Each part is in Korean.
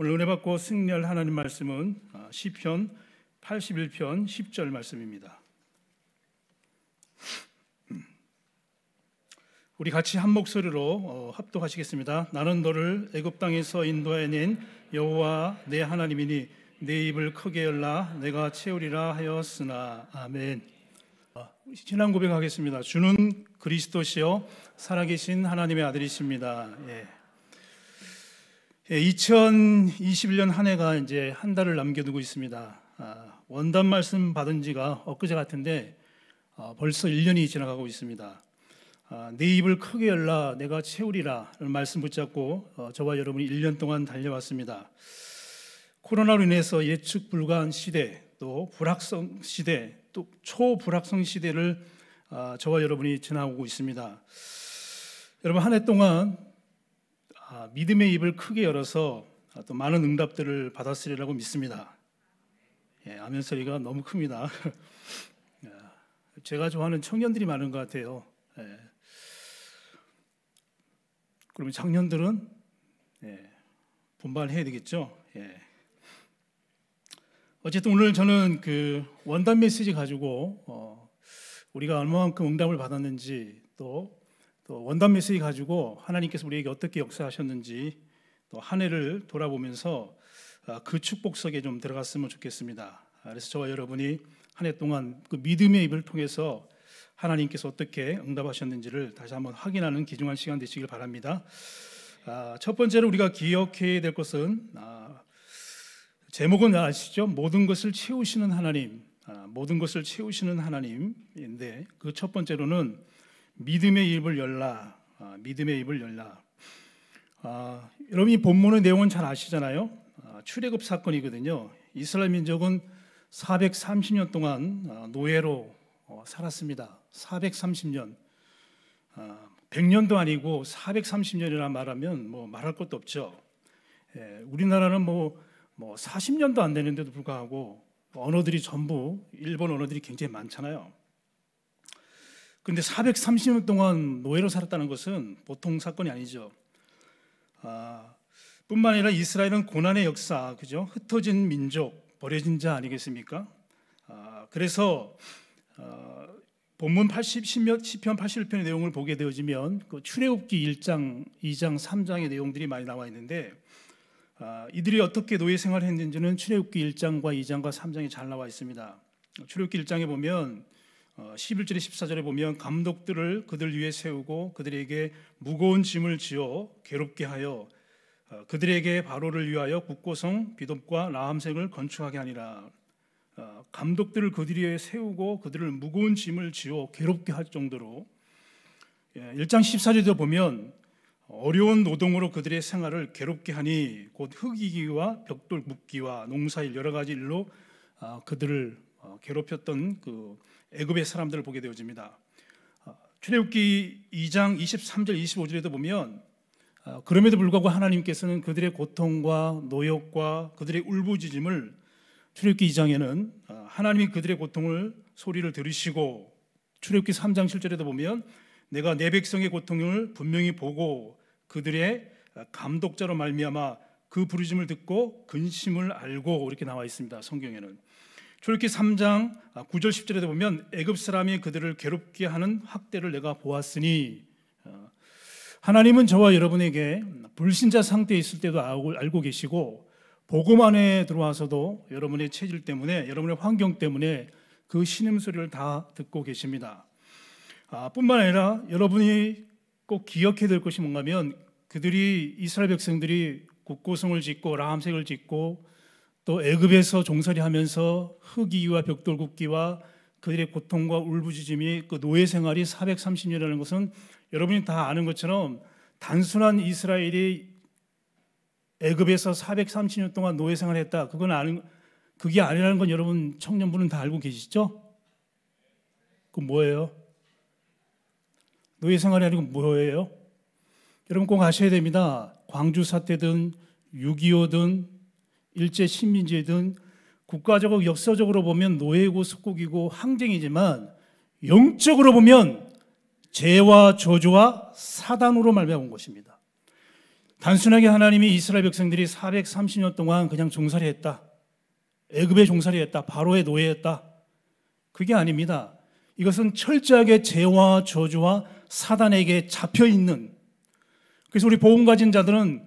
오늘 은혜 받고 승리할 하나님 말씀은 아, 시편 81편 10절 말씀입니다. 음. 우리 같이 한 목소리로 어, 합독하시겠습니다. 나는 너를 애굽 땅에서 인도해낸 여호와 내 하나님이니 내 입을 크게 열라 내가 채우리라 하였으나 아멘. 어, 신앙 고백하겠습니다. 주는 그리스도시요 살아계신 하나님의 아들이십니다. 예. 2021년 예, 한 해가 이제 한 달을 남겨두고 있습니다. 아, 원단 말씀 받은 지가 엊그제 같은데 아, 벌써 1년이 지나가고 있습니다. 아, 내 입을 크게 열라 내가 채우리라 말씀 붙잡고 어, 저와 여러분이 1년 동안 달려왔습니다. 코로나로 인해서 예측 불가한 시대 또 불확성 시대 또 초불확성 시대를 저와 여러분이 지나오고 있습니다. 여러분 한 해 동안 아, 믿음의 입을 크게 열어서 아, 또 많은 응답들을 받았으리라고 믿습니다. 예, 아멘 소리가 너무 큽니다. 예, 제가 좋아하는 청년들이 많은 것 같아요. 예. 그러면 청년들은 예, 분발해야 되겠죠. 예. 어쨌든 오늘 저는 그 원단 메시지 가지고 어, 우리가 얼마만큼 응답을 받았는지 또또 원단 메시지 가지고 하나님께서 우리에게 어떻게 역사하셨는지 또 한 해를 돌아보면서 아, 그 축복 속에 좀 들어갔으면 좋겠습니다. 아, 그래서 저와 여러분이 한 해 동안 그 믿음의 입을 통해서 하나님께서 어떻게 응답하셨는지를 다시 한번 확인하는 귀중한 시간 되시길 바랍니다. 아, 첫 번째로 우리가 기억해야 될 것은 제목은 아시죠? 모든 것을 채우시는 하나님, 모든 것을 채우시는 하나님인데 그 첫 번째로는 믿음의 입을 열라. 아, 믿음의 입을 열라. 아, 여러분 이 본문의 내용은 잘 아시잖아요. 아, 출애굽 사건이거든요. 이스라엘 민족은 430년 동안 아, 노예로 어, 살았습니다. 430년. 100년도 아, 아니고 430년이라 말하면 뭐 말할 것도 없죠. 예, 우리나라는 뭐, 뭐 40년도 안 되는데도 불구하고 언어들이 전부 일본 언어들이 굉장히 많잖아요. 근데 430년 동안 노예로 살았다는 것은 보통 사건이 아니죠. 아, 뿐만 아니라 이스라엘은 고난의 역사, 그죠? 흩어진 민족, 버려진 자 아니겠습니까? 아, 그래서 아, 본문 80, 10편 81편의 내용을 보게 되어지면 그 출애굽기 1장, 2장, 3장의 내용들이 많이 나와 있는데 아, 이들이 어떻게 노예 생활을 했는지는 출애굽기 1장과 2장과 3장에 잘 나와 있습니다. 출애굽기 1장에 보면 11절에 어, 14절에 보면 감독들을 그들 위에 세우고 그들에게 무거운 짐을 지어 괴롭게 하여 어, 그들에게 바로를 위하여 국고성 비돔과 라함색을 건축하게 하니라 어, 감독들을 그들 위에 세우고 그들을 무거운 짐을 지어 괴롭게 할 정도로 1장 1 4절에 보면 어려운 노동으로 그들의 생활을 괴롭게 하니 곧 흙이기와 벽돌 묶기와 농사일 여러 가지 일로 아, 그들을 괴롭혔던 그 애굽의 사람들을 보게 되어집니다. 어, 출애굽기 2장 23절 25절에도 보면 어, 그럼에도 불구하고 하나님께서는 그들의 고통과 노역과 그들의 울부짖음을 출애굽기 2장에는 어, 하나님이 그들의 고통을 소리를 들으시고 출애굽기 3장 7절에도 보면 내가 내 백성의 고통을 분명히 보고 그들의 감독자로 말미암아 그 부르짖음을 듣고 근심을 알고 이렇게 나와 있습니다. 성경에는 출기 3장 9절 아, 10절에 보면 애굽 사람이 그들을 괴롭게 하는 학대를 내가 보았으니 어, 하나님은 저와 여러분에게 불신자 상태에 있을 때도 알고 계시고 복음 안에 들어와서도 여러분의 체질 때문에 여러분의 환경 때문에 그 신음 소리를 다 듣고 계십니다. 아, 뿐만 아니라 여러분이 꼭 기억해야 될 것이 뭔가면 그들이 이스라엘 백성들이 국고성을 짓고 라함색을 짓고 또 애굽에서 종살이 하면서 흙이와 벽돌 굽기와 그들의 고통과 울부짖음이 그 노예 생활이 430년이라는 것은 여러분이 다 아는 것처럼 단순한 이스라엘이 애굽에서 430년 동안 노예 생활을 했다. 그건 아는 그게 아니라는 건 여러분 청년분은 다 알고 계시죠? 그 뭐예요? 노예 생활이 아니고 뭐예요? 여러분 꼭 아셔야 됩니다. 광주 사태든 6.25든 일제 식민지에 든 국가적으로 역사적으로 보면 노예고 속국이고 항쟁이지만 영적으로 보면 죄와 저주와 사단으로 말미암은 것입니다. 단순하게 하나님이 이스라엘 백성들이 430년 동안 그냥 종살이했다. 애굽의 종살이했다. 바로의 노예했다. 그게 아닙니다. 이것은 철저하게 죄와 저주와 사단에게 잡혀 있는 그래서 우리 보험 가진 자들은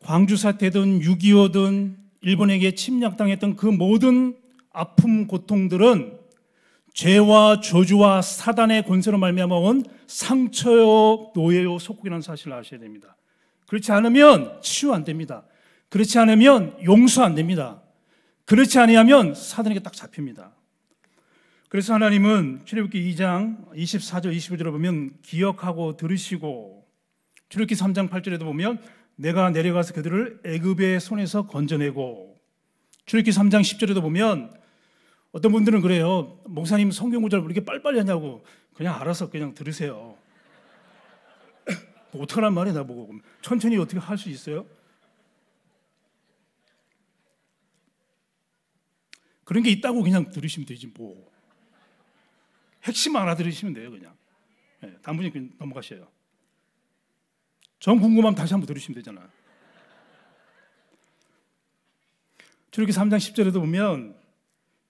광주 사태든 6.25든 일본에게 침략당했던 그 모든 아픔 고통들은 죄와 저주와 사단의 권세로 말미암아 온 상처요 노예요 속국이라는 사실을 아셔야 됩니다. 그렇지 않으면 치유 안 됩니다. 그렇지 않으면 용서 안 됩니다. 그렇지 아니하면 사단에게 딱 잡힙니다. 그래서 하나님은 출애굽기 2장 24절 2 5절을 보면 기억하고 들으시고 출애굽기 3장 8절에도 보면 내가 내려가서 그들을 애굽의 손에서 건져내고 출애기 3장 10절에도 보면 어떤 분들은 그래요. 목사님 성경 구절 이렇게 빨빨리 하냐고 그냥 알아서 그냥 들으세요. 뭐하란말이 나보고 천천히 어떻게 할 수 있어요? 그런 게 있다고 그냥 들으시면 되지 뭐 핵심 알아들으시면 돼요 그냥 네, 예, 단분히 넘어가셔요 전 궁금하면 다시 한번 들으시면 되잖아요. 출애기 3장 10절에도 보면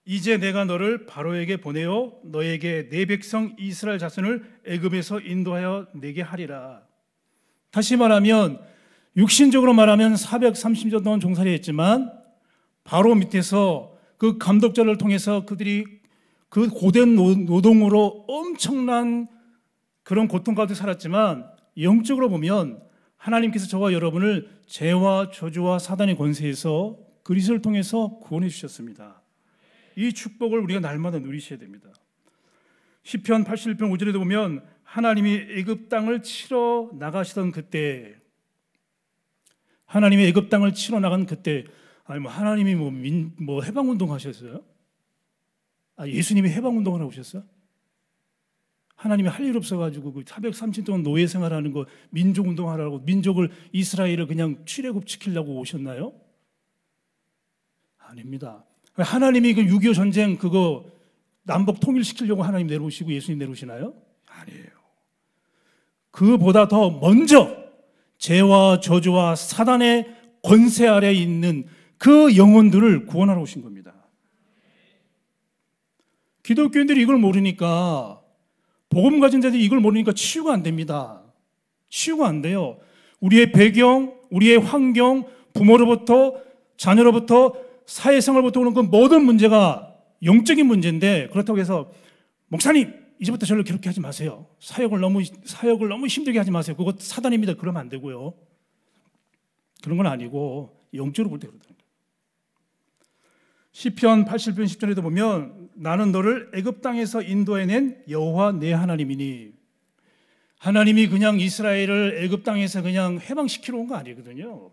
이제 내가 너를 바로에게 보내어 너에게 내 백성 이스라엘 자손을 애굽에서 인도하여 내게 하리라. 다시 말하면 육신적으로 말하면 430년 동안 종살이했지만 바로 밑에서 그 감독자를 통해서 그들이 그 고된 노동으로 엄청난 그런 고통 가운데 살았지만 영적으로 보면 하나님께서 저와 여러분을 죄와 저주와 사단의 권세에서 그리스도를 통해서 구원해 주셨습니다. 이 축복을 우리가 날마다 누리셔야 됩니다. 시편 81편 5절에도 보면 하나님이 애굽 땅을 치러 나가시던 그때 하나님이 애굽 땅을 치러 나간 그때 아니 뭐 하나님이 뭐, 민, 뭐 해방 운동 하셨어요? 아 예수님이 해방 운동을 하고 오셨어요? 하나님이 할 일 없어가지고 그 430년 동안 노예 생활하는 거 민족 운동하라고 민족을 이스라엘을 그냥 출애굽 시키려고 오셨나요? 아닙니다. 하나님이 그 6.25 전쟁 그거 남북 통일시키려고 하나님 내려오시고 예수님 내려오시나요? 아니에요. 그보다 더 먼저 죄와 저주와 사단의 권세 아래 있는 그 영혼들을 구원하러 오신 겁니다. 기독교인들이 이걸 모르니까 복음 가진 자들이 이걸 모르니까 치유가 안 됩니다. 치유가 안 돼요. 우리의 배경, 우리의 환경, 부모로부터 자녀로부터 사회생활부터 오는 그 모든 문제가 영적인 문제인데 그렇다고 해서 목사님 이제부터 저를 괴롭게 하지 마세요. 사역을 너무 사역을 너무 힘들게 하지 마세요. 그거 사단입니다. 그러면 안 되고요. 그런 건 아니고 영적으로 볼 때 그러더라고요. 시편 81편 10절에도 보면 나는 너를 애굽 땅에서 인도해낸 여호와 내 하나님이니 하나님이 그냥 이스라엘을 애굽 땅에서 그냥 해방시키러 온 거 아니거든요.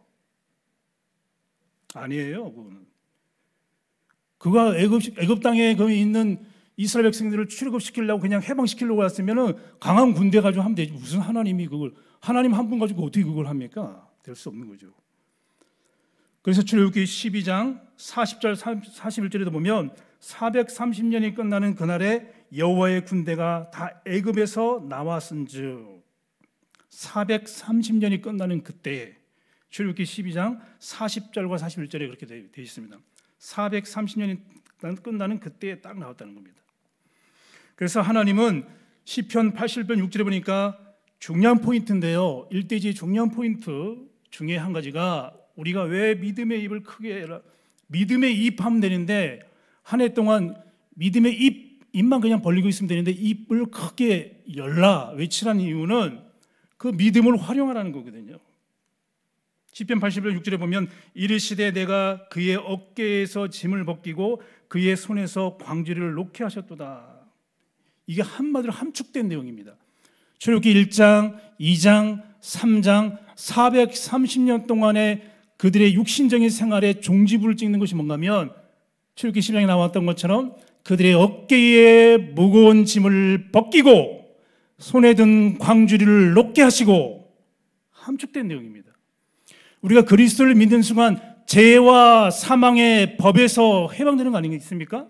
아니에요, 그거는. 그가 애굽 애굽 땅에 거기 있는 이스라엘 백성들을 출애시키려고 그냥 해방시키려고 왔으면은 강한 군대 가지고 하면 되지 무슨 하나님이 그걸 하나님 한 분 가지고 어떻게 그걸 합니까? 될 수 없는 거죠. 그래서 출애굽기 12장 40절 41절에도 보면 430년이 끝나는 그날에 여호와의 군대가 다 애굽에서 나왔은즉 430년이 끝나는 그때에 출애굽기 12장 40절과 41절에 그렇게 되어 있습니다. 430년이 끝나는 그때에 딱 나왔다는 겁니다. 그래서 하나님은 시편 81편 6절에 보니까 중요한 포인트인데요. 일대지 중요한 포인트 중에 한 가지가 우리가 왜 믿음의 입을 크게 믿음의 입 함 되는데 한해 동안 믿음의 입, 입만 그냥 벌리고 있으면 되는데 입을 크게 열라 외치라는 이유는 그 믿음을 활용하라는 거거든요. 10편 81편 6절에 보면 이르시되 내가 그의 어깨에서 짐을 벗기고 그의 손에서 광주를 놓게 하셨도다. 이게 한마디로 함축된 내용입니다. 출애굽기 1장, 2장, 3장 430년 동안의 그들의 육신적인 생활에 종지부를 찍는 것이 뭔가면 출기 시장에 나왔던 것처럼 그들의 어깨에 무거운 짐을 벗기고 손에 든 광주리를 높게 하시고 함축된 내용입니다. 우리가 그리스도를 믿는 순간 죄와 사망의 법에서 해방되는 거 아니겠습니까?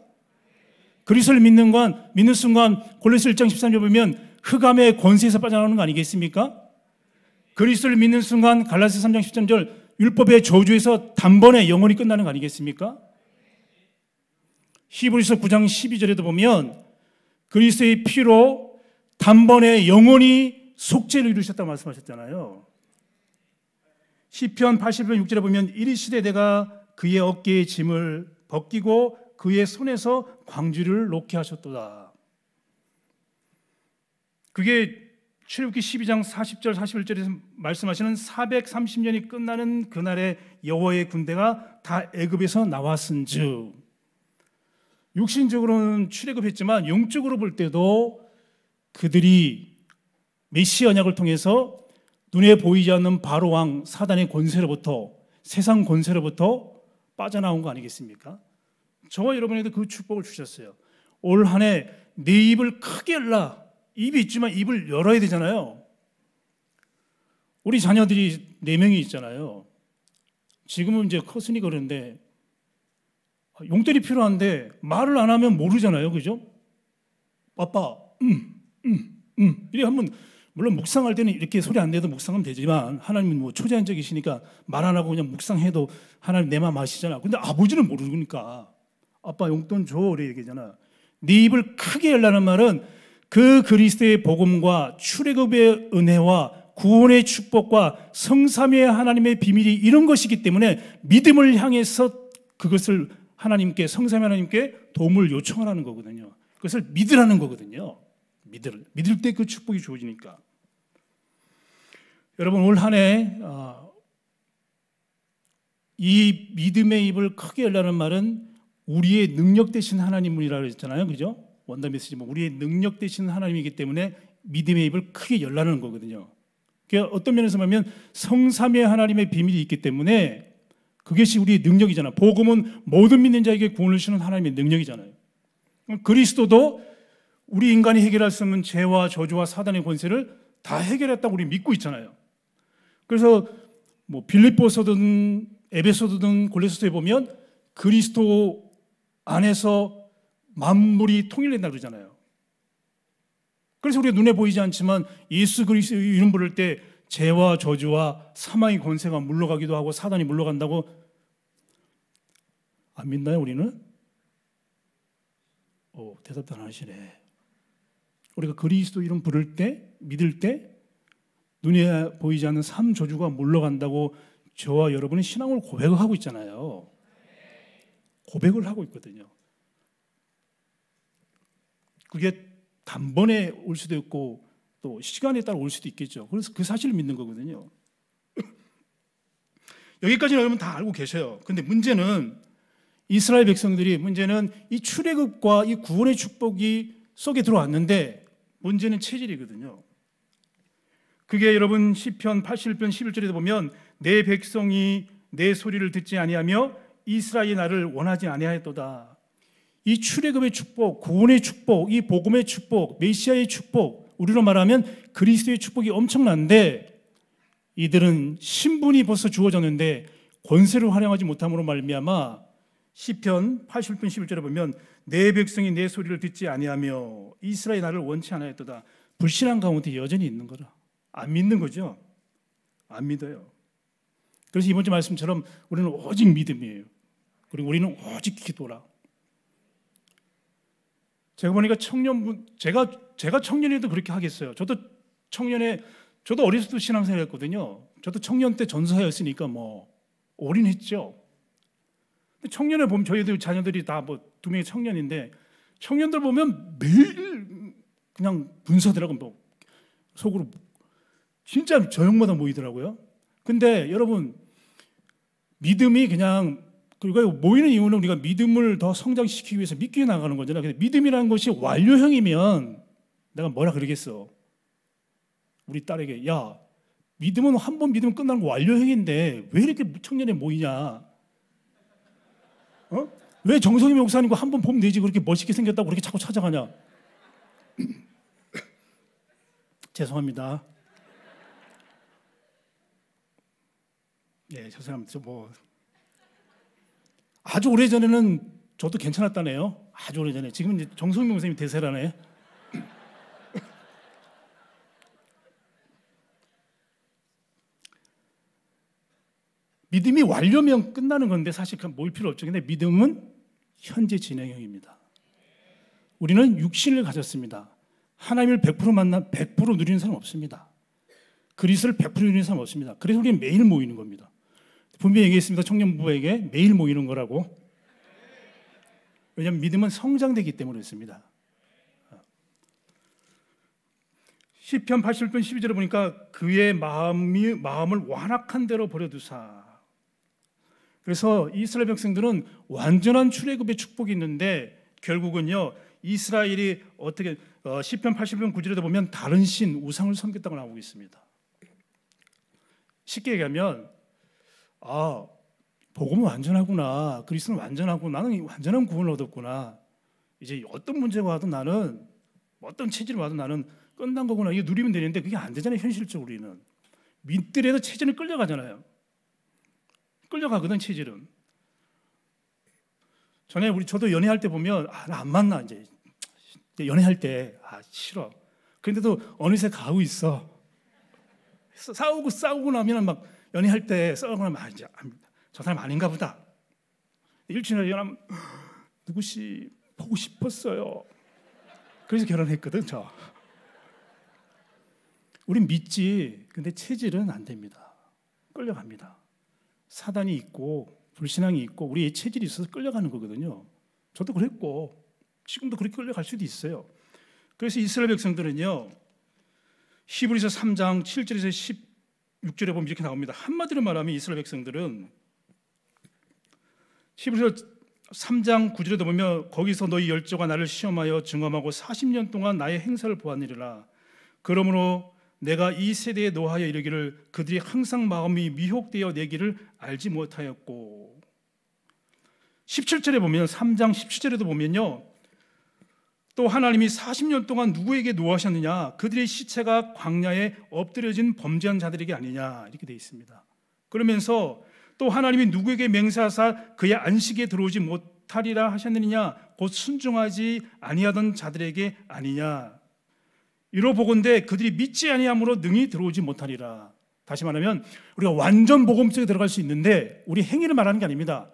그리스도를 믿는 건 믿는 순간 골로새 1장 13절 보면 흑암의 권세에서 빠져나오는 거 아니겠습니까? 그리스도를 믿는 순간 갈라디 3장 13절 율법의 저주에서 단번에 영원히 끝나는 거 아니겠습니까? 히브리서 9장 12절에도 보면 그리스도의 피로 단번에 영원히 속죄를 이루셨다 말씀하셨잖아요. 시편 80편 6절에 보면 이르시되 내가 그의 어깨의 짐을 벗기고 그의 손에서 광주를 놓게 하셨도다. 그게 출애굽기 12장 40절 41절에서 말씀하시는 430년이 끝나는 그날에 여호와의 군대가 다 애굽에서 나왔은즉 육신적으로는 출애굽했지만 영적으로 볼 때도 그들이 메시 언약을 통해서 눈에 보이지 않는 바로 왕 사단의 권세로부터 세상 권세로부터 빠져나온 거 아니겠습니까? 저와 여러분에게도 그 축복을 주셨어요. 올 한해내 입을 크게 열라. 입이 있지만 입을 열어야 되잖아요. 우리 자녀들이 네 명이 있잖아요. 지금은 이제 컸으니 그런데 아, 용돈이 필요한데 말을 안 하면 모르잖아요. 그죠? 아빠, 음, 음, 음. 이래 한번 물론 묵상할 때는 이렇게 소리 안 내도 묵상하면 되지만 하나님은 뭐 초자연적이시니까 말 안 하고 그냥 묵상해도 하나님 내마 아시잖아. 근데 아버지는 모르니까 아빠 용돈 줘. 이래 얘기잖아. 네 입을 크게 열라는 말은 그 그리스도의 복음과 출애굽의 은혜와 구원의 축복과 성삼의 하나님의 비밀이 이런 것이기 때문에 믿음을 향해서 그것을 하나님께 성삼 하나님께 도움을 요청하라는 거거든요. 그것을 믿으라는 거거든요. 믿을 믿을 때 그 축복이 주어지니까. 여러분 올 한해 어, 이 믿음의 입을 크게 열라는 말은 우리의 능력 대신 하나님이라고 했잖아요, 그죠? 원단 메시지 뭐 우리의 능력 대신 하나님이기 때문에 믿음의 입을 크게 열라는 거거든요. 그 어떤 면에서 보면 성삼의 하나님의 비밀이 있기 때문에 그것이 우리 의 능력이잖아. 요 복음은 모든 믿는 자에게 구원을 주는 하나님의 능력이잖아요. 그리스도도 우리 인간이 해결할 수 없는 죄와 저주와 사단의 권세를 다 해결했다고 우리 믿고 있잖아요. 그래서 뭐 빌립보서든 에베소드든 골레스서에 보면 그리스도 안에서 만물이 통일된다 그러잖아요. 그래서 우리가 눈에 보이지 않지만 예수 그리스도 이름 부를 때 죄와 저주와 사망의 권세가 물러가기도 하고 사단이 물러간다고 안 믿나요 우리는? 오, 대답도 안 하시네. 우리가 그리스도 이름 부를 때 믿을 때 눈에 보이지 않는 삶 저주가 물러간다고 저와 여러분이 신앙을 고백을 하고 있잖아요. 고백을 하고 있거든요. 그게 단번에 올 수도 있고 또 시간에 따라 올 수도 있겠죠. 그래서 그 사실을 믿는 거거든요. 여기까지는 여러분 다 알고 계셔요. 근데 문제는 이스라엘 백성들이 문제는 이 출애굽과 이 구원의 축복이 속에 들어왔는데 문제는 체질이거든요. 그게 여러분 시편 81편 11절에 보면 내 백성이 내 소리를 듣지 아니하며 이스라엘 나를 원하지 아니하였도다. 이 출애굽의 축복, 구원의 축복, 이 복음의 축복, 메시아의 축복 우리로 말하면 그리스도의 축복이 엄청난데 이들은 신분이 벌써 주어졌는데 권세를 활용하지 못함으로 말미암아 시편 80편 11절에 보면 내 백성이 내 소리를 듣지 아니하며 이스라엘 나를 원치 않아였도다. 불신한 가운데 여전히 있는 거라. 안 믿는 거죠. 안 믿어요. 그래서 이번 주 말씀처럼 우리는 오직 믿음이에요. 그리고 우리는 오직 기도라. 제가 보니까 청년분 제가 제가 청년에도 그렇게 하겠어요. 저도 청년에 저도 어렸을 때 신앙생활 했거든요. 저도 청년 때 전사였으니까 뭐 올인했죠. 청년에 보면 저희들 자녀들이 다 뭐 두 명이 청년인데 청년들 보면 매일 그냥 분사들하고 뭐 속으로 진짜 저녁마다 모이더라고요. 근데 여러분 믿음이 그냥 그리고 모이는 이유는 우리가 믿음을 더 성장시키기 위해서 믿기에 나가는 거잖아. 근데 믿음이라는 것이 완료형이면 내가 뭐라 그러겠어. 우리 딸에게 야 믿음은 한 번 믿으면 끝나는 거 완료형인데 왜 이렇게 청년에 모이냐? 어? 왜 정성희 목사님 과한번 보면 되지 그렇게 멋있게 생겼다고 그렇게 자꾸 찾아가냐? 죄송합니다. 네, 죄송합니다. 뭐 아주 오래 전에는 저도 괜찮았다네요. 아주 오래 전에. 지금 이제 정성명 선생님 대세라네. 믿음이 완료면 끝나는 건데 사실 그건 모일 필요 없죠. 근데 믿음은 현재 진행형입니다. 우리는 육신을 가졌습니다. 하나님을 100% 만나 100% 누리는 사람 없습니다. 그리스를 100% 누리는 사람 없습니다. 그래서 우리는 매일 모이는 겁니다. 분명히 얘기했습니다. 청년부에게 매일 모이는 거라고. 왜냐하면 믿음은 성장되기 때문에 있습니다. 시편 81편 12절에 보니까 그의 마음이 마음을 완악한 대로 버려두사. 그래서 이스라엘 백성들은 완전한 출애굽의 축복이 있는데 결국은요 이스라엘이 어떻게 어, 시편 80편 9절에 보면 다른 신 우상을 섬겼다고 나오고 있습니다. 쉽게 얘기하면 아 복음은 완전하구나 그리스는 완전하고 나는 완전한 구원을 얻었구나 이제 어떤 문제가 와도 나는 어떤 체질이 와도 나는 끝난 거구나 이게 누리면 되는데 그게 안 되잖아요 현실적으로 우리는 민들에서 체질을 끌려가잖아요 끌려가거든 체질은 전에 우리 저도 연애할 때 보면 아나안 만나 이제 연애할 때아 싫어 그런데도 어느새 가고 있어 싸우고 싸우고 나면 막 연애할 때썩렁을 많이 합니다. 저 사람 아닌가 보다. 일주일에 연하면 누구씨 보고 싶었어요. 그래서 결혼했거든 저. 우린 믿지. 근데 체질은 안 됩니다. 끌려갑니다. 사단이 있고 불신앙이 있고 우리의 체질이 있어서 끌려가는 거거든요. 저도 그랬고 지금도 그렇게 끌려갈 수도 있어요. 그래서 이스라엘 백성들은요. 히브리서 3장 7절에서 6절에 보면 이렇게 나옵니다. 한마디로 말하면 이스라엘 백성들은 11절 3장 9절에도 보면 거기서 너희 열조가 나를 시험하여 증험하고 40년 동안 나의 행사를 보았느니라 그러므로 내가 이 세대에 노하여 이르기를 그들이 항상 마음이 미혹되어 내 길을 알지 못하였고 17절에 보면 3장 17절에도 보면요 또 하나님이 40년 동안 누구에게 노하셨느냐? 그들의 시체가 광야에 엎드려진 범죄한 자들에게 아니냐? 이렇게 돼 있습니다. 그러면서 또 하나님이 누구에게 맹세하사 그의 안식에 들어오지 못하리라 하셨느냐? 곧 순종하지 아니하던 자들에게 아니냐? 이로 보건대 그들이 믿지 아니함으로 능히 들어오지 못하리라. 다시 말하면 우리가 완전 복음 속에 들어갈 수 있는데 우리 행위를 말하는 게 아닙니다.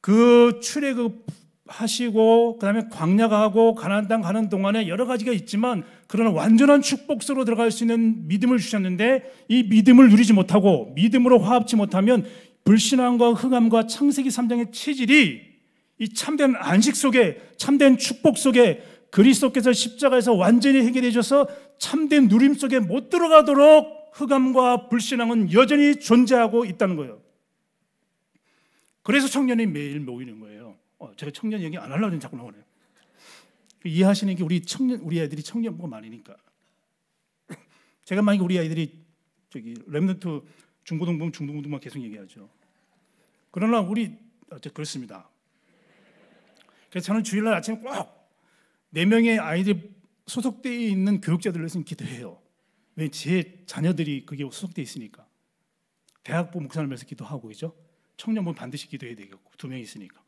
그 출애굽 하시고 그다음에 광야 가고 가나안 땅 가는 동안에 여러 가지가 있지만 그러나 완전한 축복으로 들어갈 수 있는 믿음을 주셨는데 이 믿음을 누리지 못하고 믿음으로 화합지 못하면 불신앙과 흑암과 창세기 3장의 체질이 이 참된 안식 속에 참된 축복 속에 그리스도께서 십자가에서 완전히 해결해 줘서 참된 누림 속에 못 들어가도록 흑암과 불신앙은 여전히 존재하고 있다는 거예요. 그래서 청년이 매일 모이는 거예요. 어, 제가 청년 얘기 안 하려고 자꾸 나오네요. 이해하시는 게 우리 청년 우리 아들이 청년부가 많으니까. 제가 만약 우리 아이들이 저기 렘넌트 중고등 보 중고등 보면 계속 얘기하죠. 그러나 우리 어째 아, 그렇습니다. 그래서 저는 주일날 아침에 꼭네 명의 아이들 소속돼 있는 교육자들을 서 기도해요. 왜 제 자녀들이 그게 소속돼 있으니까. 대학부 목사님에서 기도하고 있죠. 청년부 반드시 기도해야 되겠고 두 명 있으니까.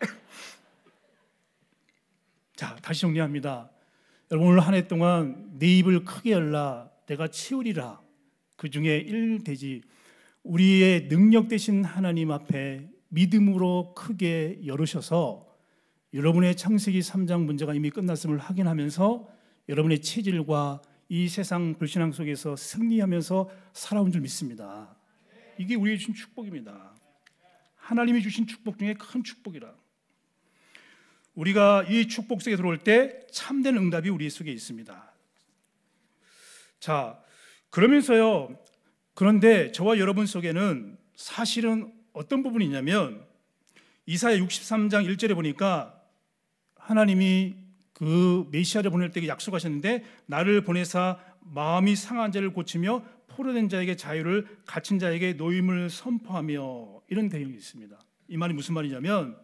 자, 다시 정리합니다. 여러분 오늘 한 해 동안 내 네 입을 크게 열라 내가 채우리라. 그 중에 일대지 우리의 능력 대신 하나님 앞에 믿음으로 크게 열으셔서 여러분의 창세기 3장 문제가 이미 끝났음을 확인하면서 여러분의 체질과 이 세상 불신앙 속에서 승리하면서 살아온 줄 믿습니다. 이게 우리의 주신 축복입니다. 하나님이 주신 축복 중에 큰 축복이라. 우리가 이 축복 속에 들어올 때 참된 응답이 우리 속에 있습니다. 자, 그러면서요. 그런데 저와 여러분 속에는 사실은 어떤 부분이 있냐면 이사야 63장 1절에 보니까 하나님이 그 메시아를 보낼 때 약속하셨는데 나를 보내사 마음이 상한 자를 고치며 포로된 자에게 자유를 갇힌 자에게 노임을 선포하며 이런 대용이 있습니다. 이 말이 무슨 말이냐면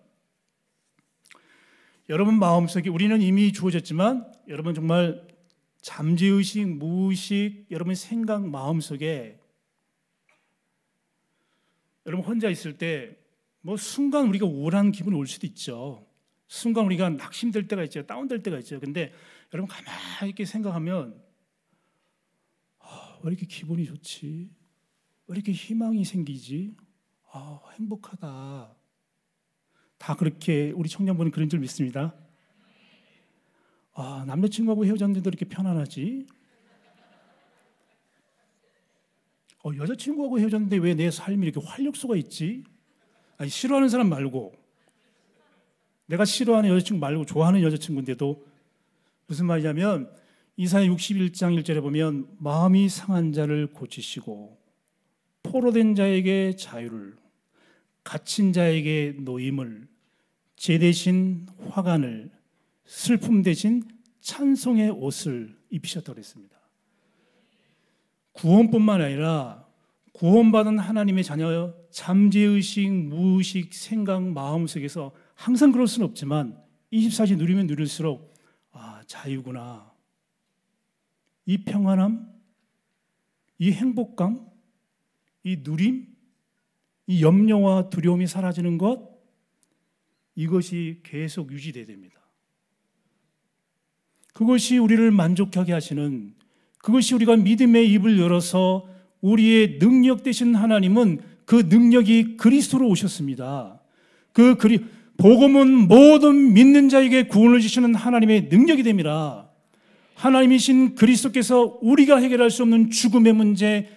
여러분 마음속에 우리는 이미 주어졌지만 여러분 정말 잠재의식, 무의식, 여러분 생각 마음속에 여러분 혼자 있을 때 뭐 순간 우리가 우울한 기분 이올 수도 있죠. 순간 우리가 낙심될 때가 있죠. 다운될 때가 있죠. 근데 여러분 가만히 이렇게 생각하면 아, 왜 이렇게 기분이 좋지? 왜 이렇게 희망이 생기지? 아, 행복하다. 다 그렇게 우리 청년분은 그런 줄 믿습니다. 아, 남자친구하고 헤어졌는데도 이렇게 편안하지? 어, 여자친구하고 헤어졌는데 왜 내 삶이 이렇게 활력소가 있지? 아니, 싫어하는 사람 말고. 내가 싫어하는 여자친구 말고 좋아하는 여자친구인데도 무슨 말이냐면 이사의 61장 1절에 보면 마음이 상한 자를 고치시고 포로된 자에게 자유를 갇힌 자에게 노임을 제 대신 화관을 슬픔 대신 찬송의 옷을 입히셨다고 했습니다 구원뿐만 아니라 구원받은 하나님의 자녀 잠재의식, 무의식, 생각, 마음속에서 항상 그럴 수는 없지만 24시 누리면 누릴수록 아, 자유구나. 이 평안함, 이 행복감, 이 누림, 이 염려와 두려움이 사라지는 것 이것이 계속 유지돼야 됩니다. 그것이 우리를 만족하게 하시는 그것이 우리가 믿음의 입을 열어서 우리의 능력 되신 하나님은 그 능력이 그리스도로 오셨습니다. 그 그리 복음은 모든 믿는 자에게 구원을 주시는 하나님의 능력이 됩니다. 하나님이신 그리스도께서 우리가 해결할 수 없는 죽음의 문제,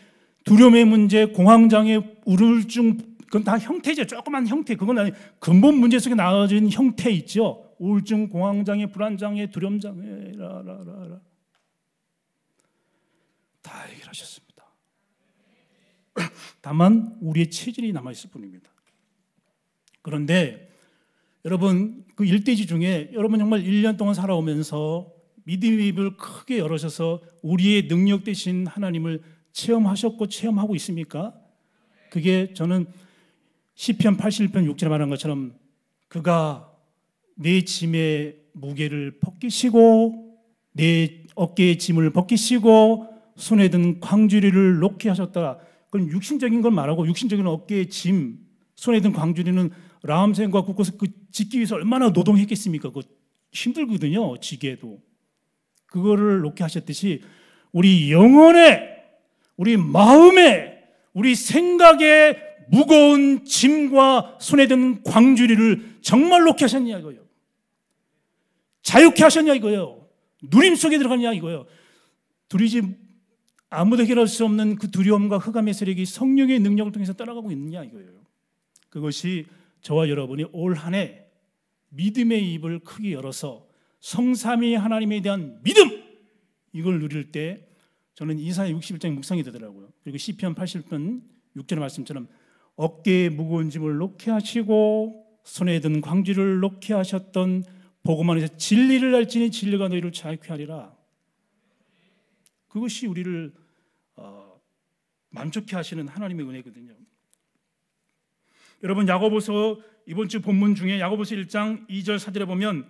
두려움의 문제, 공황장애, 우울증 그건 다 형태죠. 조그만 형태. 그건 아니 근본 문제 속에 나아진 형태 있죠. 우울증, 공황장애, 불안장애, 두려움장애, 라라라라. 다 해결하셨습니다. 다만 우리의 체질이 남아 있을 뿐입니다. 그런데 여러분 그 일대지 중에 여러분 정말 1년 동안 살아오면서 믿음의 입을 크게 열으셔서 우리의 능력 대신 하나님을 체험하셨고 체험하고 있습니까? 그게 저는 시편 81편 6절에 말한 것처럼 그가 내 짐의 무게를 벗기시고 내 어깨의 짐을 벗기시고 손에 든 광주리를 놓게 하셨다. 그럼 육신적인 걸 말하고 육신적인 어깨의 짐, 손에 든 광주리는 라암생과 국곳에 그 짓기 위해서 얼마나 노동했겠습니까? 그 힘들거든요. 지게도. 그거를 놓게 하셨듯이 우리 영혼의 우리 마음에 우리 생각에 무거운 짐과 손에 든 광주리를 정말 놓게 하셨냐 이거예요. 자유케 하셨냐 이거예요. 누림 속에 들어가냐 이거예요. 두리지 아무도 해할수 없는 그 두려움과 흑암의 세력이 성령의 능력을 통해서 따라가고 있느냐 이거예요. 그것이 저와 여러분이 올 한 해 믿음의 입을 크게 열어서 성삼위 하나님에 대한 믿음 이걸 누릴 때 저는 이사의 61장이 묵상이 되더라고요. 그리고 시편 80편 6절의 말씀처럼 어깨에 무거운 짐을 놓게 하시고 손에 든 광주를 놓게 하셨던 복음 안에서 진리를 알지니 진리가 너희를 자유케 하리라. 그것이 우리를 어, 만족케 하시는 하나님의 은혜거든요. 여러분 야고보서 이번 주 본문 중에 야고보서 1장 2절 4절에 보면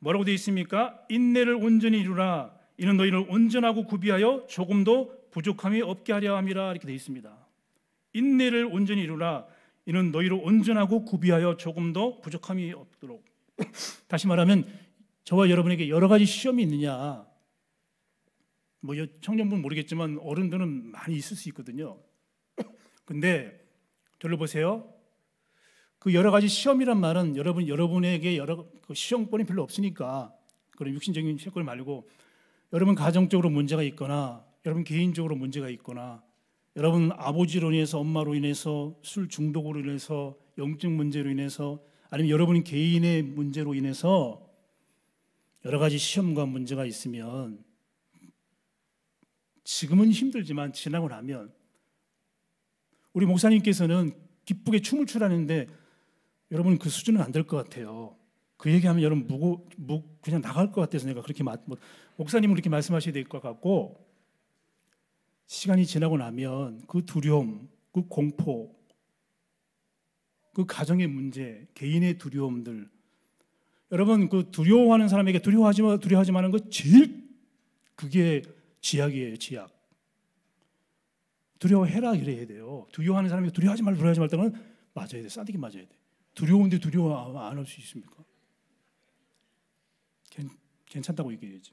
뭐라고 되어 있습니까? 인내를 온전히 이루라 이는 너희를 온전하고 구비하여 조금도 부족함이 없게 하려 함이라 이렇게 되어 있습니다. 인내를 온전히 이루라 이는 너희를 온전하고 구비하여 조금도 부족함이 없도록 다시 말하면 저와 여러분에게 여러 가지 시험이 있느냐 뭐 청년분 모르겠지만 어른들은 많이 있을 수 있거든요. 근데 저를 보세요. 그 여러 가지 시험이란 말은 여러분 여러분에게 여러 그 시험권이 별로 없으니까 그런 육신적인 시험권 말고 여러분 가정적으로 문제가 있거나 여러분 개인적으로 문제가 있거나 여러분 아버지로 인해서 엄마로 인해서 술 중독으로 인해서 영증 문제로 인해서 아니면 여러분 개인의 문제로 인해서 여러 가지 시험과 문제가 있으면 지금은 힘들지만 지나고 나면 우리 목사님께서는 기쁘게 춤을 추라는데 여러분 그 수준은 안 될 것 같아요. 그 얘기하면 여러분 무고 무 그냥 나갈 것 같아서 내가 그렇게 마, 뭐, 목사님은 그렇게 말씀하셔야 될 것 같고 시간이 지나고 나면 그 두려움, 그 공포, 그 가정의 문제, 개인의 두려움들 여러분 그 두려워하는 사람에게 두려워하지 마 두려워하지 마는 거 제일 그게 지약이에요, 지약. 두려워해라 그래야 돼요. 두려워하는 사람이 두려워하지 말고 두려워하지 말때는 맞아야 돼. 싸대기 맞아야 돼. 두려운데 두려워 안 할 수 있습니까? 괜찮다고 얘기해야지.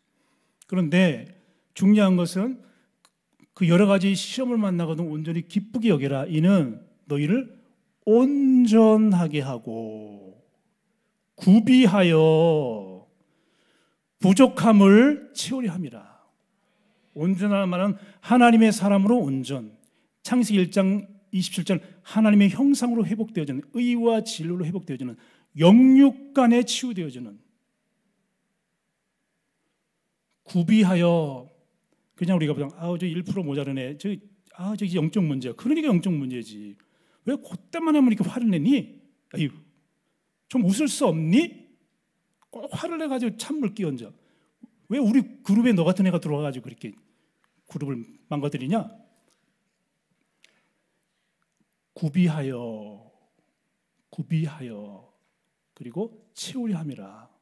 그런데 중요한 것은 그 여러 가지 시험을 만나거든 온전히 기쁘게 여기라. 이는 너희를 온전하게 하고 구비하여 부족함을 채우려 함이라. 온전한 말은 하나님의 사람으로 온전. 창세기 1장 27절 하나님의 형상으로 회복되어지는 의와 진리로 회복되어지는 영육 간에 치유되어지는 구비하여 그냥 우리가 보통 아우 저 1% 모자르네. 저 아, 저기 영적 문제야. 그러니까 영적 문제지. 왜 그때만 하면 이렇게 화를 내니? 아유, 좀 웃을 수 없니? 꼭 화를 내가지고 찬물 끼얹어. 왜 우리 그룹에 너 같은 애가 들어와가지고 그렇게 그룹을 망가뜨리냐? 구비하여, 구비하여, 그리고 채우려 함이라.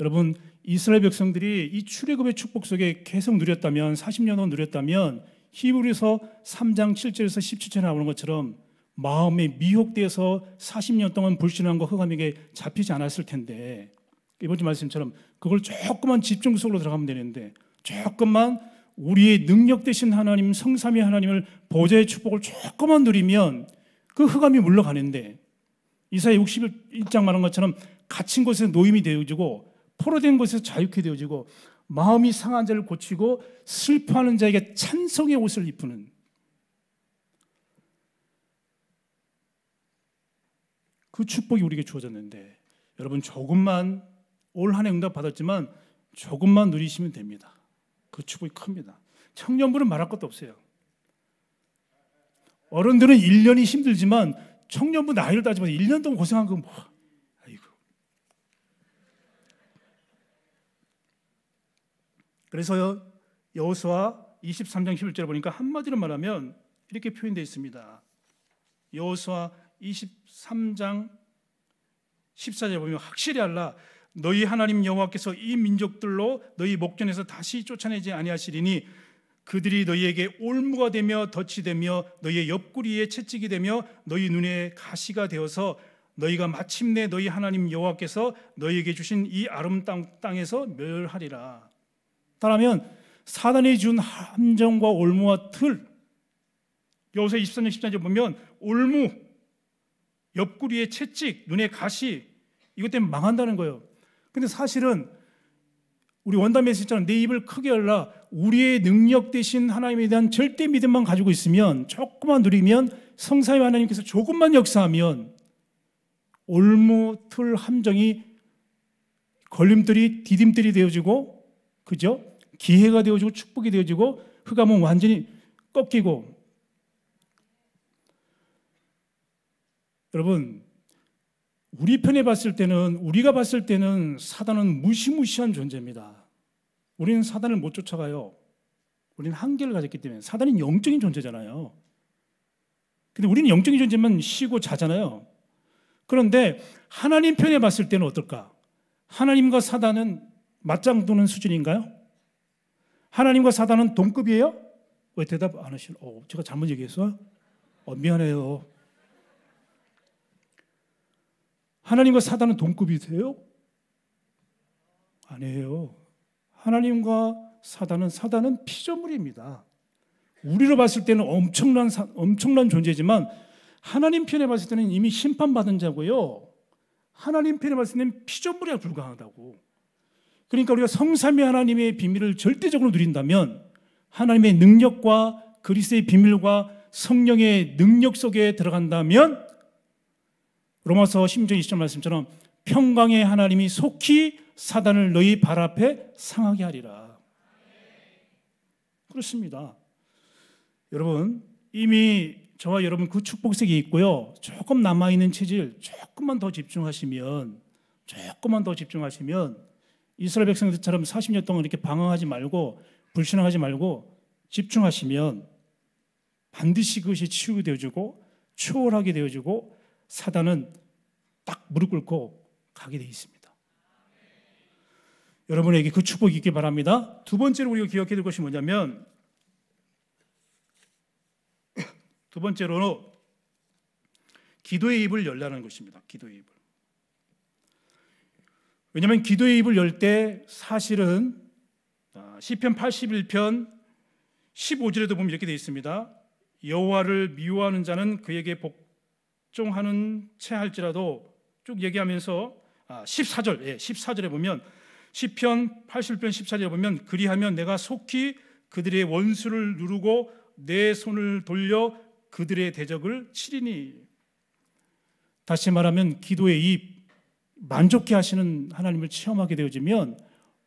여러분 이스라엘 백성들이 이 출애굽의 축복 속에 계속 누렸다면 40년 후 누렸다면 히브리서 3장 7절에서 17절에 나오는 것처럼 마음에 미혹돼서 40년 동안 불신함과 허감에게 잡히지 않았을 텐데 이번 주 말씀처럼 그걸 조금만 집중속으로 들어가면 되는데 조금만 우리의 능력 대신 하나님 성삼위 하나님을 보좌의 축복을 조금만 누리면 그 흑암이 물러가는데 이사의 61장 말한 것처럼 갇힌 곳에 노임이 되어지고 포로된 곳에서 자유케 되어지고 마음이 상한 자를 고치고 슬퍼하는 자에게 찬성의 옷을 입히는 그 축복이 우리에게 주어졌는데 여러분 조금만 올 한해 응답 받았지만 조금만 누리시면 됩니다. 그 축복이 큽니다. 청년부는 말할 것도 없어요. 어른들은 1년이 힘들지만 청년부 나이를 따지면 1년 동안 고생한 건 뭐. 그래서 여호수아 23장 11절 보니까 한마디로 말하면 이렇게 표현되어 있습니다. 여호수아 23장 14절 보면 확실히 알라 너희 하나님 여호와께서 이 민족들로 너희 목전에서 다시 쫓아내지 아니하시리니 그들이 너희에게 올무가 되며 덫이 되며 너희의 옆구리에 채찍이 되며 너희 눈에 가시가 되어서 너희가 마침내 너희 하나님 여호와께서 너희에게 주신 이 아름 땅 땅에서 멸하리라. 따라하면 사단이 준 함정과 올무와 틀여호수 23장 10장에 보면 올무 옆구리에 채찍, 눈에 가시 이것 때문에 망한다는 거예요. 근데 사실은 우리 원담에서 있잖내 입을 크게 열라 우리의 능력 대신 하나님에 대한 절대 믿음만 가지고 있으면 조금만 누리면 성사의 하나님께서 조금만 역사하면 올무 틀 함정이 걸림돌이 디딤돌이 되어지고 그죠? 기회가 되어지고 축복이 되어지고 흑암은 완전히 꺾이고 여러분 우리 편에 봤을 때는 우리가 봤을 때는 사단은 무시무시한 존재입니다. 우리는 사단을 못 쫓아가요. 우리는 한계를 가졌기 때문에 사단은 영적인 존재잖아요. 근데 우리는 영적인 존재만 쉬고 자잖아요. 그런데 하나님 편에 봤을 때는 어떨까? 하나님과 사단은 맞짱 도는 수준인가요? 하나님과 사단은 동급이에요? 왜 대답 안 하시나? 어, 제가 잘못 얘기했어? 어, 미안해요. 하나님과 사단은 동급이세요? 아니에요. 하나님과 사단은 사단은 피조물입니다. 우리로 봤을 때는 엄청난 엄청난 존재지만 하나님 편에 봤을 때는 이미 심판받은 자고요. 하나님 편에 봤을 때는 피조물에 불과하다고. 그러니까 우리가 성삼위 하나님의 비밀을 절대적으로 누린다면 하나님의 능력과 그리스의 비밀과 성령의 능력 속에 들어간다면 로마서 심0절 20절 말씀처럼 평강의 하나님이 속히 사단을 너희 발 앞에 상하게 하리라. 그렇습니다. 여러분, 이미 저와 여러분 그 축복색이 있고요. 조금 남아있는 체질, 조금만 더 집중하시면, 조금만 더 집중하시면 이스라엘 백성들처럼 40년 동안 이렇게 방황하지 말고 불신앙하지 말고 집중하시면 반드시 그것이 치유 되어지고 초월하게 되어지고 사단은 딱 무릎 꿇고 가게 되어 있습니다. 여러분에게 그 축복이 있길 바랍니다. 두 번째로 우리가 기억해야 될 것이 뭐냐면 두번째로 기도의 입을 열라는 것입니다. 기도의 입을. 왜냐하면 기도의 입을 열 때 사실은 아, 시편 81편 15절에도 보면 이렇게 되어 있습니다. 여호와를 미워하는 자는 그에게 복종하는 채 할지라도 쭉 얘기하면서 아, 14절, 예, 14절에 보면 시편 81편 14절에 보면 그리하면 내가 속히 그들의 원수를 누르고 내 손을 돌려 그들의 대적을 치리니 다시 말하면 기도의 입 만족해 하시는 하나님을 체험하게 되어지면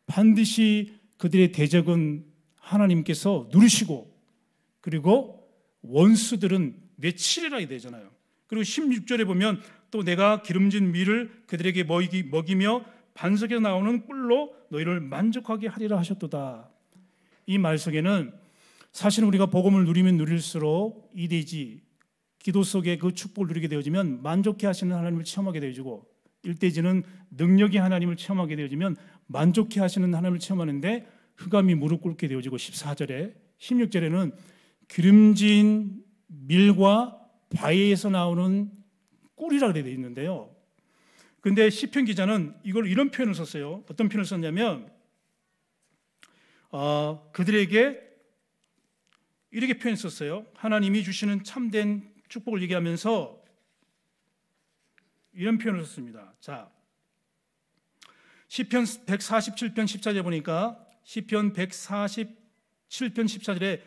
반드시 그들의 대적은 하나님께서 누르시고 그리고 원수들은 내치리라 해야 되잖아요. 그리고 16절에 보면 또 내가 기름진 밀을 그들에게 먹이며 반석에 나오는 꿀로 너희를 만족하게 하리라 하셨도다. 이 말 속에는 사실 우리가 복음을 누리면 누릴수록 이대지 기도 속에 그 축복을 누리게 되어지면 만족해 하시는 하나님을 체험하게 되어지고 일대지는 능력이 하나님을 체험하게 되어지면 만족해 하시는 하나님을 체험하는데 흑암이 무릎 꿇게 되어지고 14절에 16절에는 기름진 밀과 바위에서 나오는 꿀이라 그 되어 있는데요. 근데 시편 기자는 이걸 이런 표현을 썼어요. 어떤 표현을 썼냐면 어, 그들에게 이렇게 표현했었어요. 하나님이 주시는 참된 축복을 얘기하면서 이런 표현을 썼습니다. 자, 시편 147편 1 4절 보니까 시편 147편 14절에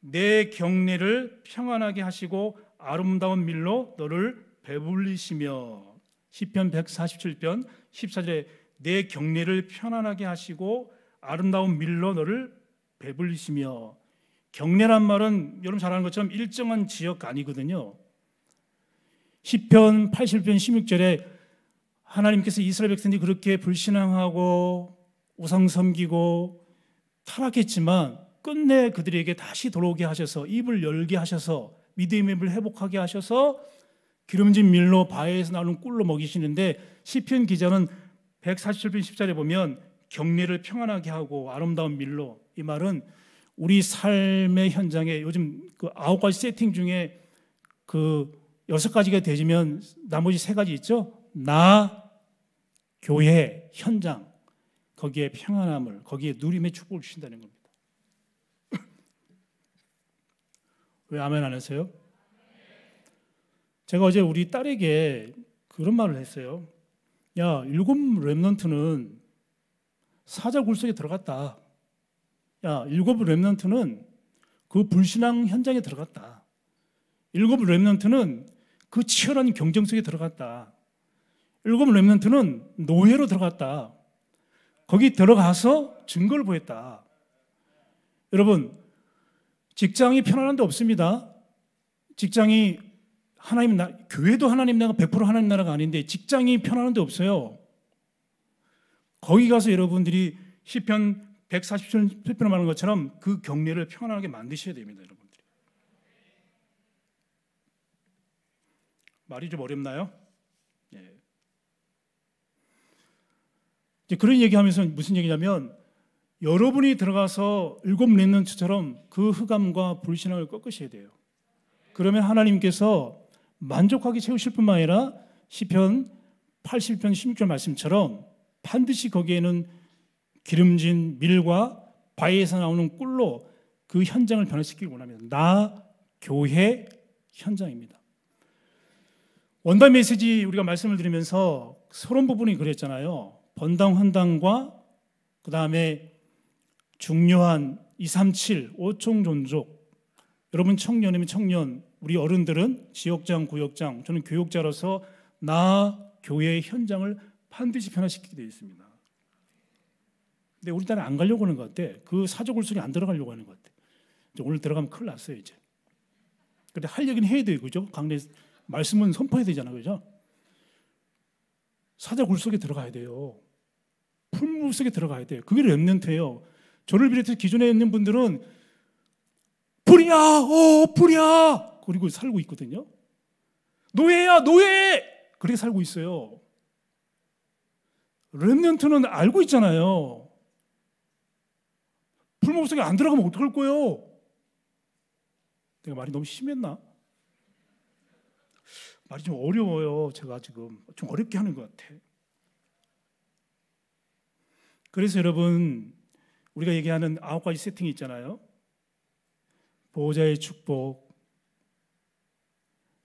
내 경례를 평안하게 하시고 아름다운 밀로 너를 배불리시며 시편 147편 14절에 내 경례를 편안하게 하시고 아름다운 밀로 너를 배불리시며 경례란 말은 여러분 잘 아는 것처럼 일정한 지역 아니거든요. 시편 80편 16절에 하나님께서 이스라엘 백성들이 그렇게 불신앙하고 우상 섬기고 타락했지만 끝내 그들에게 다시 돌아오게 하셔서 입을 열게 하셔서 믿음의 입을 회복하게 하셔서 기름진 밀로 바에서 위 나오는 꿀로 먹이시는데 시편 기자는 147편 10절에 보면 경례를 평안하게 하고 아름다운 밀로 이 말은 우리 삶의 현장에 요즘 그 아홉 가지 세팅 중에 그 여섯 가지가 되지면 나머지 세 가지 있죠? 나, 교회, 현장. 거기에 평안함을, 거기에 누림의 축복을 주신다는 겁니다. 왜 아멘 안 하세요? 제가 어제 우리 딸에게 그런 말을 했어요. 야, 일곱 랩런트는 사자 굴속에 들어갔다. 야, 일곱 랩런트는 그 불신앙 현장에 들어갔다. 일곱 랩런트는 그 치열한 경쟁 속에 들어갔다. 일곱 렘넌트는 노예로 들어갔다. 거기 들어가서 증거를 보였다. 여러분, 직장이 편안한 데 없습니다. 직장이 하나님 나 교회도 하나님 나라 100% 하나님 나라가 아닌데 직장이 편안한 데 없어요. 거기 가서 여러분들이 시편 147편을 말하는 것처럼 그 경례를 편안하게 만드셔야 됩니다, 여러분. 말이 좀 어렵나요? 예. 이제 그런 얘기하면서 무슨 얘기냐면 여러분이 들어가서 일곱 랜넌처럼그 흑암과 불신앙을 꺾으셔야 돼요. 그러면 하나님께서 만족하게 채우실 뿐만 아니라 시편 80편 16절 말씀처럼 반드시 거기에는 기름진 밀과 바위에서 나오는 꿀로 그 현장을 변화시키기 원합니다. 나 교회 현장입니다. 원단 메시지 우리가 말씀을 드리면서 서론 부분이 그랬잖아요. 번당 헌당과 그 다음에 중요한 237 5총 존족 여러분 청년이면 청년 우리 어른들은 지역장 구역장 저는 교육자로서 나 교회 현장을 반드시 변화시키게 되어 있습니다. 근데 우리 딸은 안 가려고 하는 것 같아. 그 사족 울순이 안 들어가려고 하는 것 같아. 오늘 들어가면 큰일 났어요 이제. 근데 할 얘기는 해야 돼요, 그죠? 강대 말씀은 선포해야 되잖아요. 그죠? 사자 굴 속에 들어가야 돼요. 풀물 속에 들어가야 돼요. 그게 랩런트예요. 저를 비롯해서 기존에 있는 분들은 뿌이야 어, 뿌리야. 그리고 살고 있거든요. 노예야, 노예! 그렇게 살고 있어요. 랩런트는 알고 있잖아요. 풀목 속에 안 들어가면 어떡할 거예요? 내가 말이 너무 심했나? 말이 좀 어려워요. 제가 지금 좀 어렵게 하는 것 같아. 그래서 여러분 우리가 얘기하는 아홉 가지 세팅이 있잖아요. 보호자의 축복,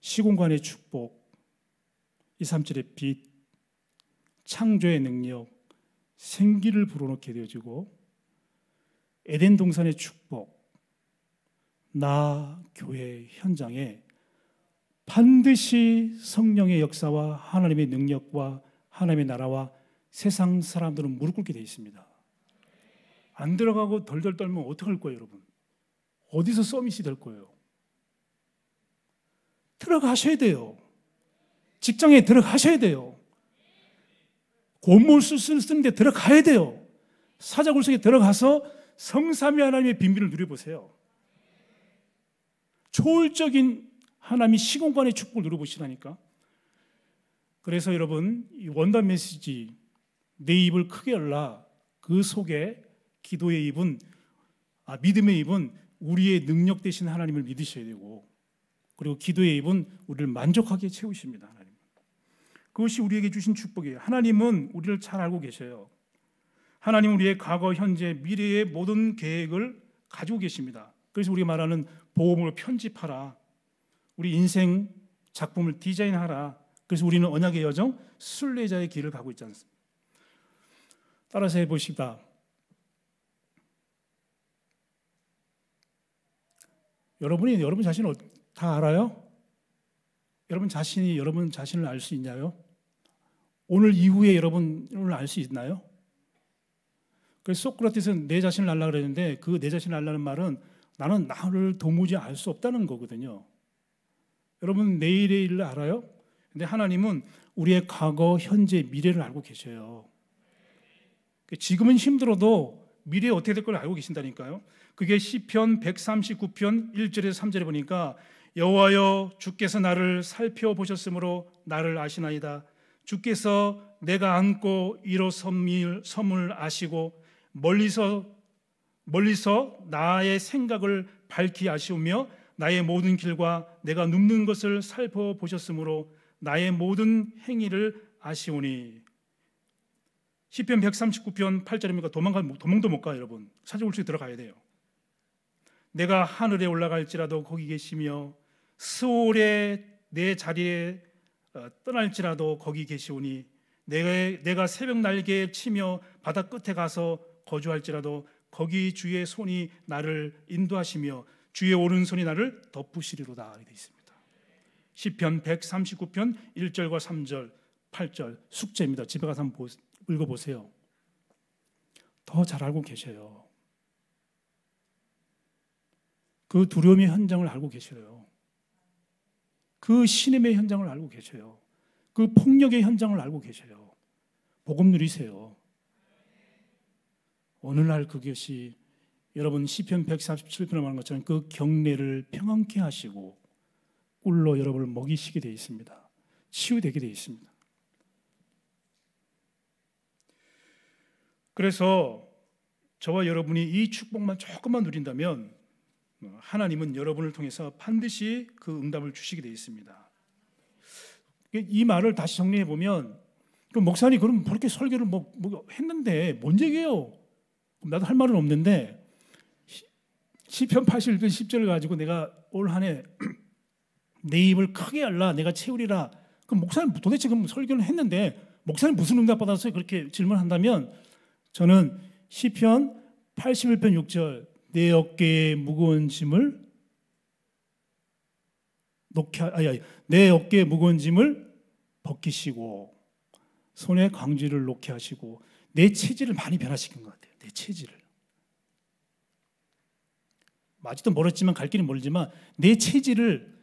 시공간의 축복, 237의 빛, 창조의 능력, 생기를 불어넣게 되어지고 에덴 동산의 축복, 나 교회 현장에 반드시 성령의 역사와 하나님의 능력과 하나님의 나라와 세상 사람들은 무릎 꿇게 되어 있습니다. 안 들어가고 덜덜 떨면 어떡할 거예요, 여러분? 어디서 서밋이 될 거예요? 들어가셔야 돼요. 직장에 들어가셔야 돼요. 고물 쓰는데 들어가야 돼요. 사자굴속에 들어가서 성삼위 하나님의 빈비를 누려보세요. 초월적인 하나님이 시공간의 축복을 누려보시다니까. 그래서 여러분 원단 메시지 내 입을 크게 열라 그 속에 기도의 입은 아, 믿음의 입은 우리의 능력 대신 하나님을 믿으셔야 되고 그리고 기도의 입은 우리를 만족하게 채우십니다 하나님. 그것이 우리에게 주신 축복이에요. 하나님은 우리를 잘 알고 계셔요. 하나님 우리의 과거, 현재, 미래의 모든 계획을 가지고 계십니다. 그래서 우리 말하는 보험을 편집하라. 우리 인생 작품을 디자인하라. 그래서 우리는 언약의 여정, 순례자의 길을 가고 있지 않습니까? 따라서 해보시다. 여러분이 여러분 자신을 어, 다 알아요? 여러분 자신이 여러분 자신을 알 수 있나요? 오늘 이후에 여러분을 알 수 있나요? 그래서 소크라테스는 내 자신을 알라 그랬는데 그 내 자신을 알라는 말은 나는 나를 도무지 알 수 없다는 거거든요. 여러분 내일의 일을 알아요? 근데 하나님은 우리의 과거, 현재, 미래를 알고 계셔요. 그 지금은 힘들어도 미래에 어떻게 될 걸 알고 계신다니까요. 그게 시편 139편 1절에서 3절에 보니까 여호와여 주께서 나를 살펴보셨으므로 나를 아시나이다. 주께서 내가 안고 일어섬을 섬을 아시고 멀리서 멀리서 나의 생각을 밝히 아시오며 나의 모든 길과 내가 눕는 것을 살펴보셨으므로 나의 모든 행위를 아시오니 1 0편 139편 8절입니까? 도망가 도망도 못가 여러분. 사제골치 들어가야 돼요. 내가 하늘에 올라갈지라도 거기 계시며 스올에내 자리에 어, 떠날지라도 거기 계시오니 내가 내가 새벽 날개에 치며 바다 끝에 가서 거주할지라도 거기 주의 손이 나를 인도하시며 주의 오른손이 나를 덮으시리로다 이렇게 있습니다. 시편 139편 1절과 3절, 8절 숙제입니다. 집에 가서 한번 읽어 보세요. 더 잘 알고 계셔요. 그 두려움의 현장을 알고 계셔요. 그 신임의 현장을 알고 계셔요. 그 폭력의 현장을 알고 계셔요. 복음 누리세요. 오늘날 그것이 여러분 시편 147편에 말한 것처럼 그 경례를 평안케 하시고 꿀로 여러분을 먹이시게 되어 있습니다. 치유되게 되어 있습니다. 그래서 저와 여러분이 이 축복만 조금만 누린다면 하나님은 여러분을 통해서 반드시 그 응답을 주시게 되어 있습니다. 이 말을 다시 정리해 보면 그럼 목사님 그럼 그렇게 설교를 뭐, 뭐 했는데 뭔 얘기예요? 나도 할 말은 없는데 시편 81편 10절을 가지고 내가 올 한 해 내 입을 크게 열라 내가 채우리라. 그 목사님 도대체 그 설교를 했는데 목사님 무슨 응답 받았어요? 그렇게 질문한다면 저는 시편 81편 6절 내 어깨에 무거운 짐을 놓게 아니, 아니 내 어깨에 무거운 짐을 벗기시고 손에 광주를 놓게 하시고 내 체질을 많이 변화시킨 것 같아요. 내 체질을. 아직도 멀었지만 갈 길이 멀지만 내 체질을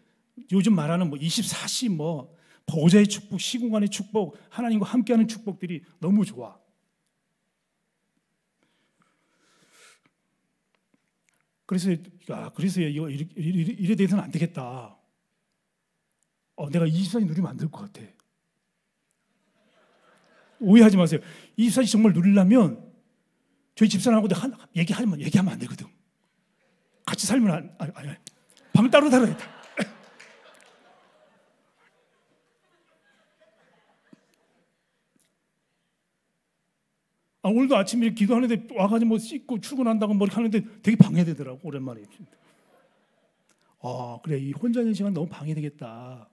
요즘 말하는 뭐 24시 뭐 보좌의 축복, 시공간의 축복, 하나님과 함께하는 축복들이 너무 좋아. 그래서 야, 아, 그래서 이거 이래, 이래, 이래 서는안 되겠다. 어, 내가 24시 누리면 안 될 것 같아. 오해하지 마세요. 24시 정말 누리려면 저희 집사람하고도 한, 얘기하면 얘기하면 안 되거든. 같이 살면 안, 아니, 아니, 방 아. 따로 살아야겠다. 아, 오늘도 아침에 기도하는데 와가지고 뭐 씻고 출근한다고 뭐 하는데 되게 방해되더라고 오랜만에. 아 그래 이 혼자 있는 시간 너무 방해되겠다.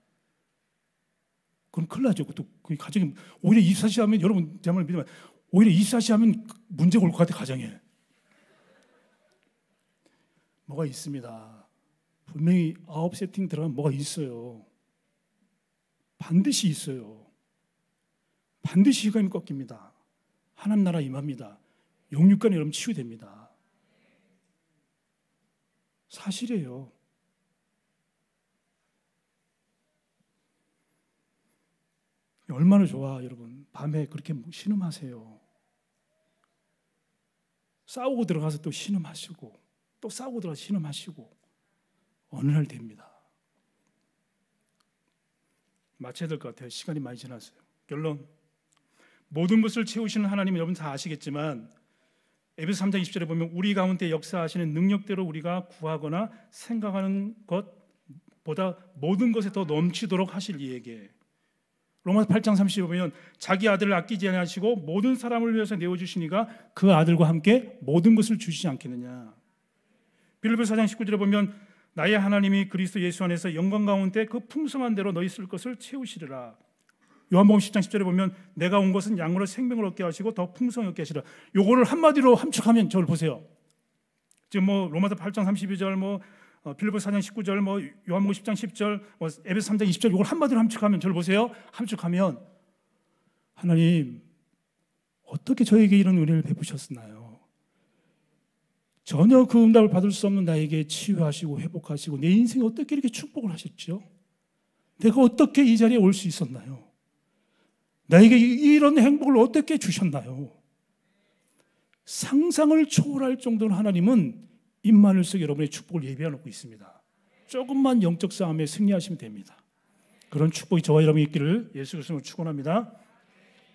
그럼 큰일 나죠. 또 그 가정이 오히려 24시 하면 여러분 제말 믿으면 오히려 24시 하면 문제가 올 것 같아 가정에. 뭐가 있습니다. 분명히 아홉 세팅 들어가면 뭐가 있어요. 반드시 있어요. 반드시 시간이 꺾입니다. 하나님 나라 임합니다. 영육간이 여러분 치유됩니다. 사실이에요. 얼마나 좋아, 여러분. 밤에 그렇게 신음하세요. 싸우고 들어가서 또 신음하시고. 또 싸우고 들어 신음하시고 어느 날 됩니다. 마쳐야 될것 같아요. 시간이 많이 지났어요. 결론 모든 것을 채우시는 하나님 여러분 다 아시겠지만 에베소 3장 20절에 보면 우리 가운데 역사하시는 능력대로 우리가 구하거나 생각하는 것보다 모든 것에 더 넘치도록 하실 이에게 로마서 8장 30에 보면 자기 아들을 아끼지 않으시고 모든 사람을 위해서 내어 주시니가 그 아들과 함께 모든 것을 주시지 않겠느냐. 빌립보 사장 19절에 보면 나의 하나님이 그리스도 예수 안에서 영광 가운데 그 풍성한 대로 너희 쓸 것을 채우시리라. 요한복음 10장 10절에 보면 내가 온 것은 양으로 생명을 얻게 하시고 더 풍성히 얻게 하시라. 요거를 한마디로 함축하면 저를 보세요. 지금 뭐 로마서 8장 32절 뭐 어, 빌립보 4장 19절 뭐 요한복음 10장 10절 뭐 에베소 3장 20절 요걸 한마디로 함축하면 저를 보세요. 함축하면 하나님 어떻게 저에게 이런 은혜를 베푸셨나요? 전혀 그 응답을 받을 수 없는 나에게 치유하시고 회복하시고 내 인생에 어떻게 이렇게 축복을 하셨죠? 내가 어떻게 이 자리에 올 수 있었나요? 나에게 이런 행복을 어떻게 주셨나요? 상상을 초월할 정도로 하나님은 입만을 쓰고 여러분의 축복을 예비해놓고 있습니다. 조금만 영적 싸움에 승리하시면 됩니다. 그런 축복이 저와 여러분이 있기를 예수 그리스도로 축원합니다.